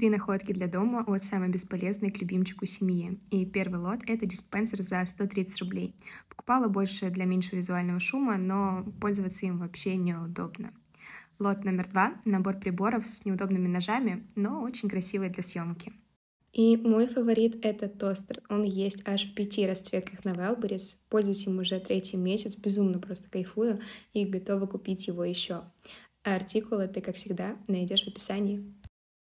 Три находки для дома от самой бесполезной к любимчику семьи. И первый лот — это диспенсер за 130 рублей. Покупала больше для меньшего визуального шума, но пользоваться им вообще неудобно. Лот номер два — набор приборов с неудобными ножами, но очень красивые для съемки. И мой фаворит — это тостер. Он есть аж в пяти расцветках на велборис Пользуюсь им уже третий месяц, безумно просто кайфую и готова купить его еще. А артикул ты, как всегда, найдешь в описании.